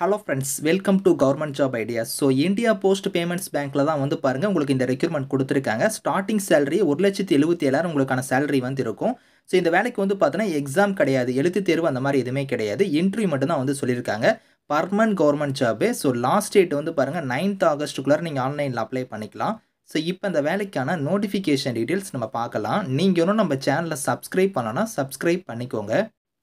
hello friends welcome to government job ideas so India post payments பேங்க்கில் தான் வந்து பாருங்கள் உங்களுக்கு இந்த ரெக்யூர்மெண்ட் கொடுத்துருக்காங்க ஸ்டார்டிங் சேலரி ஒரு லட்சத்து எழுபத்தி ஏழாயிரம் உங்களுக்கான சேலரி வந்து இருக்கும் ஸோ இந்த வேலைக்கு வந்து பார்த்தீங்கன்னா எக்ஸாம் கிடையாது எழுத்து தேர்வு அந்த மாதிரி எதுவுமே கிடையாது இன்டர்வியூ மட்டும் தான் வந்து சொல்லியிருக்காங்க permanent government job so last date வந்து பாருங்கள் நைன்த் ஆகஸ்ட்டுக்குள்ளே நீங்கள் ஆன்லைனில் அப்ளை பண்ணிக்கலாம் ஸோ இப்போ இந்த வேலைக்கான நோட்டிஃபிகேஷன் டீட்டெயில்ஸ் நம்ம பார்க்கலாம் நீங்கள் இன்னும் நம்ம சேனலில் சப்ஸ்கிரைப் பண்ணோன்னா சப்ஸ்கிரைப் பண்ணிக்கோங்க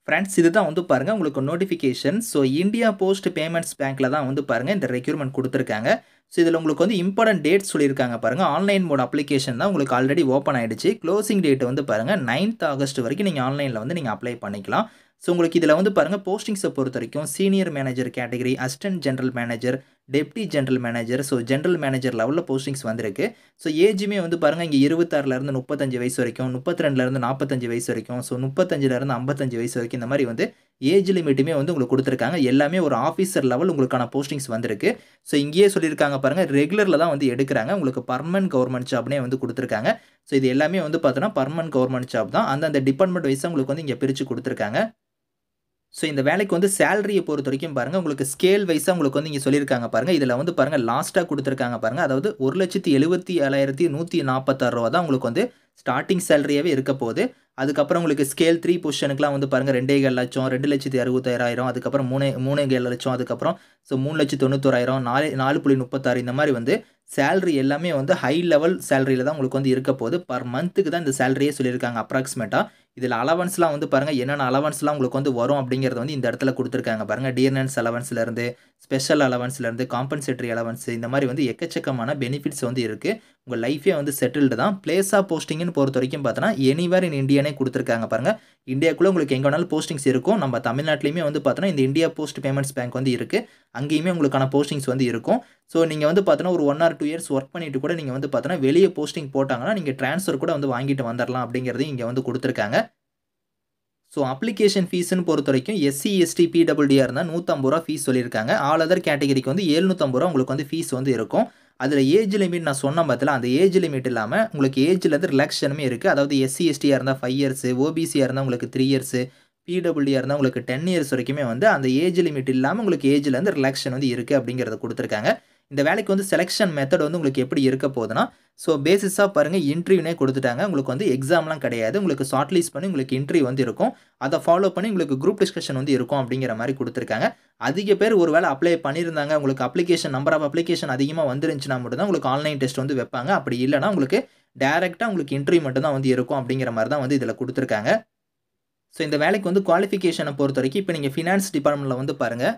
ஃப்ரெண்ட்ஸ் இது தான் வந்து பாருங்கள் உங்களுக்கு notification so India post payments பேங்க்கில் தான் வந்து பாருங்கள் இந்த ரெக்யூர்மெண்ட் கொடுத்துருக்காங்க ஸோ இதில் உங்களுக்கு வந்து இம்பார்ட்டன்ட் டேட் சொல்லியிருக்காங்க பாருங்கள் ஆன்லைன் மோட் அப்ளிகேஷன் தான் உங்களுக்கு ஆல்ரெடி ஓப்பன் ஆகிடுச்சு க்ளோசிங் டேட் வந்து பாருங்கள் நைன்த் ஆகஸ்ட் வரைக்கும் நீங்கள் ஆன்லைனில் வந்து நீங்கள் அப்ளை பண்ணிக்கலாம் ஸோ உங்களுக்கு இதில் வந்து பாருங்கள் போஸ்டிங்ஸை பொறுத்த வரைக்கும் senior manager category assistant general manager deputy general manager so general manager லெவலில் போஸ்டிங்ஸ் வந்திருக்கு ஸோ ஏஜுமே வந்து பாருங்கள் இங்கே இருபத்தாறுலேருந்து முப்பத்தஞ்சு வயசு வரைக்கும் முப்பத்திரெண்டுலேருந்து நாற்பத்தஞ்சு வயசு வரைக்கும் ஸோ முப்பத்தஞ்சுலேருந்து ஐம்பத்தஞ்சு வயசு வரைக்கும் இந்த மாதிரி வந்து ஏஜ் லிமிட்டுமே வந்து உங்களுக்கு கொடுத்துருக்காங்க எல்லாமே ஒரு ஆஃபீஸர் லெவல் உங்களுக்கான போஸ்டிங்ஸ் வந்திருக்கு ஸோ இங்கேயே சொல்லியிருக்காங்க பாருங்கள் ரெகுலரில் தான் வந்து எடுக்கிறாங்க உங்களுக்கு பர்மனன்ட் கவர்மெண்ட் ஜாப்னே வந்து கொடுத்துருக்காங்க ஸோ இது எல்லாமே வந்து பார்த்தோன்னா பர்மனன்ட் கவர்மெண்ட் ஜாப் தான் அந்தந்த டிபார்ட்மெண்ட் வைஸாக உங்களுக்கு வந்து இங்கே பிரித்து கொடுத்துருக்காங்க ஸோ இந்த வேலைக்கு வந்து சேலரியை பொறுத்த வரைக்கும் பாருங்கள் உங்களுக்கு ஸ்கேல் வைஸாக உங்களுக்கு வந்து இங்கே சொல்லியிருக்காங்க பாருங்கள் இதில் வந்து பாருங்கள் லாஸ்ட்டாக கொடுத்துருக்காங்க பாருங்கள் அதாவது ஒரு லட்சத்தி எழுபத்தி ஏழாயிரத்தி நூற்றி நாற்பத்தாறு ரூபா தான் உங்களுக்கு வந்து ஸ்டார்டிங் சேலரியாகவே இருக்க போகுது அதுக்கப்புறம் உங்களுக்கு ஸ்கேல் த்ரீ பொசிஷனுக்குலாம் வந்து பாருங்கள் ரெண்டே ஏழு லட்சம் ரெண்டு லட்சத்தி அறுபத்தாயிரம் அதுக்கப்புறம் மூணு மூணு ஏழு லட்சம் அதுக்கப்புறம் ஸோ மூணு லட்சத்தி தொண்ணூத்தோராயிரம் நாலு நாலு புள்ளி முப்பத்தாறு இந்த மாதிரி வந்து சேலரி எல்லாமே வந்து ஹை லெவல் சேலரியில் தான் உங்களுக்கு வந்து இருக்க போகுது பர் மந்த்துக்கு தான் இந்த சேலரியே சொல்லியிருக்காங்க அப்ராக்சிமேட்டாக இதில் அலவன்ஸ்லாம் வந்து பாருங்கள் என்னென்ன அலவன்ஸ்லாம் உங்களுக்கு வந்து வரும் அப்படிங்கிறது வந்து இந்த இடத்துல கொடுத்துருக்காங்க பாருங்கள் டிஎன்என்ஸ் அலவன்ஸ்லேருந்து ஸ்பெஷல் அலவன்ஸ்லேருந்து காம்பன்சேட்டரி அலவன்ஸ் இந்த மாதிரி வந்து எக்கச்சக்கமான பெனிஃபிட்ஸ் வந்து இருக்குது உங்கள் லைஃபே வந்து செட்டில்டு தான் பிளேஸ் ஆஃப் போஸ்டிங்னு பொறுத்த வரைக்கும் பார்த்தோன்னா எனிவேர் இன் இந்தியானே கொடுத்துருக்காங்க பாருங்கள் இந்தியாக்குள்ளே உங்களுக்கு எங்கே வேணாலும் போஸ்டிங்ஸ் இருக்கும் நம்ம தமிழ்நாட்டிலையுமே வந்து பார்த்தோன்னா இந்த இந்தியா போஸ்ட் பேமெண்ட்ஸ் பேங்க் வந்து இருக்குது அங்கேயுமே உங்களுக்கான போஸ்டிங்ஸ் வந்து இருக்கும் ஸோ நீங்கள் வந்து பார்த்தோன்னா ஒரு one or two years work பண்ணிட்டு கூட நீங்கள் வந்து பார்த்தோன்னா வெளியே போஸ்டிங் போட்டாங்கன்னா நீங்கள் ட்ரான்ஸ்ஃபர் கூட வந்து வாங்கிட்டு வந்துடலாம் அப்படிங்கிறதையும் இங்கே வந்து கொடுத்துருக்காங்க ஸோ அப்ளிகேஷன் ஃபீஸ்னு பொறுத்த வரைக்கும் எஸ்சி எஸ்டி பிடபிள்யூடிஆர் இருந்தால் நூற்றம்பது ரூபா ஃபீஸ் சொல்லியிருக்காங்க ஆல் அதர் கேட்டகரிக்கு வந்து ஏழுநூற்றம்பது ரூபா உங்களுக்கு வந்து ஃபீஸ் வந்து இருக்கும் அதில் ஏஜ் லிமிட் நான் சொன்ன பார்த்தல அந்த ஏஜ் லிமிட் இல்லாமல் உங்களுக்கு ஏஜ்லேருந்து ரிலாக்ஸேஷனுமே இருக்குது அதாவது எஸ்சி எஸ்டியாக இருந்தால் ஃபைவ் இயர்ஸ் ஓபிசியாக இருந்தால் உங்களுக்கு த்ரீ இயர்ஸு பிடபிள்யூஆர் இருந்தால் உங்களுக்கு டென் இயர்ஸ் வரைக்குமே வந்து அந்த ஏஜ் லிமிட் இல்லாமல் உங்களுக்கு ஏஜ்லேருந்து ரிலாக்ஸேஷன் வந்து இருக்குது அப்படிங்கிறத கொடுத்துருக்காங்க இந்த வேலைக்கு வந்து செலெக்ஷன் மெத்தட் வந்து உங்களுக்கு எப்படி இருக்க போகுதுன்னா ஸோ பேசிஸாக பாருங்கள் இன்டர்வியூனே கொடுத்துட்டாங்க உங்களுக்கு வந்து எக்ஸாம்லாம் கிடையாது உங்களுக்கு ஷார்ட் லிஸ்ட் பண்ணி உங்களுக்கு இன்டர்வியூ வந்து இருக்கும் அதை ஃபாலோ பண்ணி உங்களுக்கு குரூப் டிஸ்கஷன் வந்து இருக்கும் அப்படிங்கிற மாதிரி கொடுத்துருக்காங்க அதிக பேர் ஒரு வேலை அப்ளை பண்ணியிருந்தாங்க உங்களுக்கு அப்ளிகேஷன் நம்பர் ஆஃப் அப்ளிகேஷன் அதிகமாக வந்துருந்துச்சுன்னா மட்டும்தான் உங்களுக்கு ஆன்லைன் டெஸ்ட் வந்து வைப்பாங்க அப்படி இல்லைனா உங்களுக்கு டேரெக்டாக உங்களுக்கு இன்டர்வியூ மட்டும்தான் வந்து இருக்கும் அப்படிங்கிற மாதிரி தான் வந்து இதில் கொடுத்துருக்காங்க ஸோ இந்த வேலைக்கு வந்து குவாலிஃபிகேஷனை பொறுத்த வரைக்கும் இப்போ நீங்கள் ஃபினான்ஸ் டிபார்ட்மெண்ட்டில் வந்து பாருங்கள்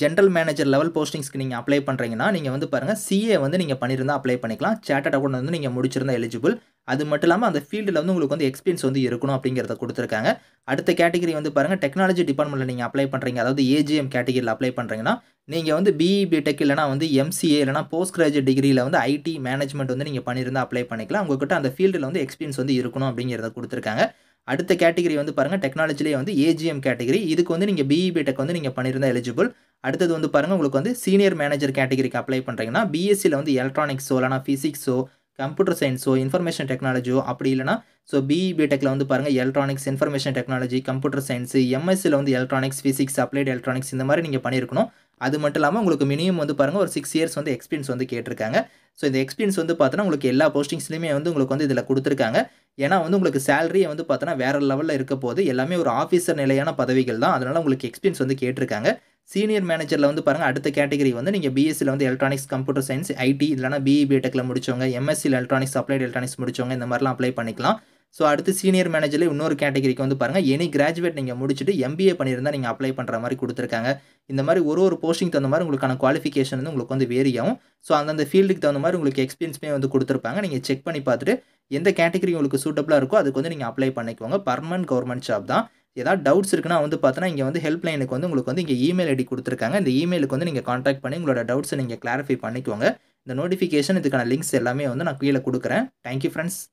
ஜென்ரல் மேனேஜர் லெவல் போஸ்டிங்ஸ்க்கு நீங்கள் அப்ளை பண்ணுறீங்கன்னா நீங்கள் வந்து பாருங்கள் சிஏ வந்து நீங்கள் பண்ணியிருந்தால் அப்ளை பண்ணிக்கலாம் சேட்டட் அக்கௌண்ட் வந்து நீங்கள் முடிச்சிருந்தால் எலிஜிபிள் அது மட்டும் இல்லாமல் அந்த ஃபீல்டில் வந்து உங்களுக்கு வந்து எக்ஸ்பீரியன்ஸ் வந்து இருக்கணும் அப்படிங்கிறத கொடுத்துருக்காங்க அடுத்த கேட்டகரி வந்து பாருங்கள் டெக்னாலஜி டிபார்ட்மெண்ட்டில் நீங்கள் அப்ளை பண்ணுறீங்க அதாவது ஏஜிஎம் கேட்டகரியில் அப்ளை பண்ணுறீங்கன்னா நீங்கள் வந்து பிஇ டெக் e இல்லைனா வந்து எம்சிஏ இல்லைனா போஸ்ட் கிராஜுவேட் டிகிரியில் வந்து ஐடி மேனேஜ்மெண்ட் வந்து நீங்கள் பண்ணியிருந்தால் அப்ளை பண்ணிக்கலாம் உங்கள்கிட்ட அந்த ஃபீல்டில் வந்து எக்ஸ்பீரியன்ஸ் வந்து இருக்கணும் அப்படிங்கிறத கொடுத்துருக்காங்க அடுத்த கேட்டகரி வந்து பாருங்கள் டெக்னாலஜிலேயே வந்து ஏஜிஎம் கேட்டகரி இதுக்கு வந்து நீங்கள் பிஇ பிடெக் e வந்து நீங்கள் பண்ணியிருந்தால் எலிஜிபிள் அடுத்தது வந்து பாருங்கள் உங்களுக்கு வந்து சீனியர் மேனேஜர் கேட்டகரிக்கு அப்ளை பண்ணுறீங்கன்னா பிஎஸ்சியில் வந்து எலக்ட்ரானிக்ஸோ இல்லைனா ஃபிசிக்ஸோ கம்ப்யூட்டர் சயின்ஸோ இன்ஃபர்மேஷன் டெக்னாலஜியோ அப்படி இல்லைனா ஸோ பிஇ பிடெக்கில் e வந்து பாருங்கள் electronics information technology computer science எம்எஸ்சியில் வந்து எலக்ட்ரானிக்ஸ் ஃபிசிக்ஸ் அப்ளைடு எலக்ட்ரானிக்ஸ் இந்த மாதிரி நீங்கள் பண்ணியிருக்கணும் அது மட்டும் இல்லாமல் உங்களுக்கு மினிமம் வந்து பாருங்கள் ஒரு சிக்ஸ் இயர்ஸ் வந்து எக்ஸ்பீரியன்ஸ் வந்து கேட்டிருக்காங்க ஸோ இந்த எக்ஸ்பீரியன்ஸ் வந்து பார்த்தோன்னா உங்களுக்கு எல்லா போஸ்டிங்ஸ்லையுமே வந்து உங்களுக்கு வந்து இதில் கொடுத்துருக்காங்க ஏன்னா வந்து உங்களுக்கு சேலரியை வந்து பார்த்தோன்னா வேறு லெவலில் இருக்க போது எல்லாமே ஒரு ஆஃபீஸர் நிலையான பதவிகள் தான் அதனால் உங்களுக்கு எக்ஸ்பீரியன்ஸ் வந்து கேட்டிருக்காங்க சீனியர் மேனேஜரில் வந்து பாருங்கள் அடுத்த கேட்டகரி வந்து நீங்கள் பிஎஸ்சியில் வந்து எலக்ட்ரானிக்ஸ் கம்ப்யூட்டர் சயின்ஸ் ஐடி இல்லைனா பிஇ பிடெக்கில் முடிச்சவங்க எம்எஸ்சியில் எலக்ட்ரானிக்ஸ் அப்ளைட் எலக்ட்ரானிக்ஸ் முடிச்சவங்க இந்த மாதிரிலாம் அப்ளை பண்ணிக்கலாம் ஸோ அடுத்து சீனியர் மேனேஜரில் இன்னொரு கேட்டகரிக்கு வந்து பாருங்கள் எனி கிராஜுவேட் நீங்கள் முடிச்சுட்டு எம்பிஏ பண்ணியிருந்தால் நீங்கள் அப்ளை பண்ணுற மாதிரி கொடுத்துருக்காங்க இந்த மாதிரி ஒரு ஒரு போஸ்டிங் தகுந்த மாதிரி உங்களுக்கான குவாலிஃபிகேஷன் வந்து உங்களுக்கு வந்து வேரியாகும் ஸோ அந்தந்த ஃபீல்டுக்கு தகுந்த மாதிரி உங்களுக்கு எக்ஸ்பீரியன்ஸுமே வந்து கொடுத்துருப்பாங்க நீங்கள் செக் பண்ணி பார்த்துட்டு எந்த கேட்டகரி உங்களுக்கு சூட்டபுளாக இருக்கோ அதுக்கு வந்து நீங்கள் அப்ளை பண்ணிக்கோங்க பர்மனன்ட் கவர்மெண்ட் ஜாப் தான் ஏதாவது டவுட்ஸ் இருக்குன்னா வந்து பார்த்தோன்னா இங்கே வந்து ஹெல்ப்லைனுக்கு வந்து உங்களுக்கு வந்து இங்கே இமெயில் ஐடி கொடுத்துருக்காங்க இந்த இமெயிலுக்கு வந்து நீங்கள் காண்டாக்ட் பண்ணி உங்களோட டவுட்ஸை நீங்கள் கிளாரிஃபை பண்ணிக்கோங்க இந்த நோட்டிஃபிகேஷன் இதுக்கான லிங்க்ஸ் எல்லாமே வந்து நான் கீழே கொடுக்குறேன் தேங்க்யூ ஃப்ரெண்ட்ஸ்